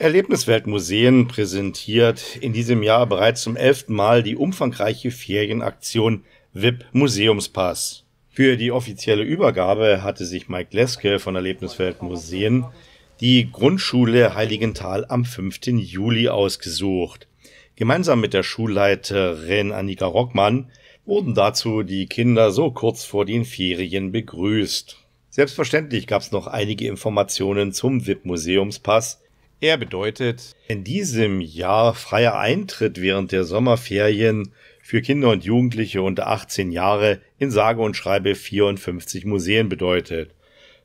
Erlebnisweltmuseen präsentiert in diesem Jahr bereits zum elften Mal die umfangreiche Ferienaktion VIP Museumspass. Für die offizielle Übergabe hatte sich Mike Leske von Erlebnisweltmuseen die Grundschule Heiligenthal am 5. Juli ausgesucht. Gemeinsam mit der Schulleiterin Annika Rockmann wurden dazu die Kinder so kurz vor den Ferien begrüßt. Selbstverständlich gab es noch einige Informationen zum VIP Museumspass, er bedeutet in diesem Jahr freier Eintritt während der Sommerferien für Kinder und Jugendliche unter 18 Jahre in sage und schreibe 54 Museen bedeutet.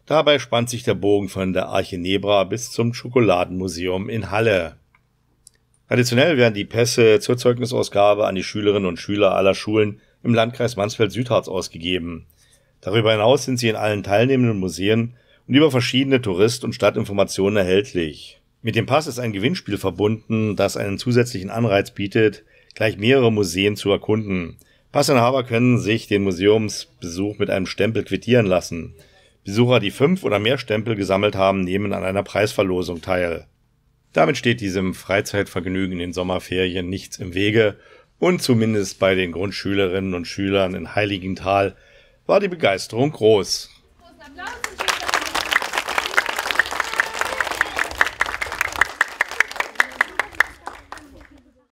Dabei spannt sich der Bogen von der Arche Nebra bis zum Schokoladenmuseum in Halle. Traditionell werden die Pässe zur Zeugnisausgabe an die Schülerinnen und Schüler aller Schulen im Landkreis Mansfeld-Südharz ausgegeben. Darüber hinaus sind sie in allen teilnehmenden Museen und über verschiedene Tourist- und Stadtinformationen erhältlich. Mit dem Pass ist ein Gewinnspiel verbunden, das einen zusätzlichen Anreiz bietet, gleich mehrere Museen zu erkunden. Passinhaber können sich den Museumsbesuch mit einem Stempel quittieren lassen. Besucher, die fünf oder mehr Stempel gesammelt haben, nehmen an einer Preisverlosung teil. Damit steht diesem Freizeitvergnügen in den Sommerferien nichts im Wege und zumindest bei den Grundschülerinnen und Schülern in Heiligenthal war die Begeisterung groß. Applaus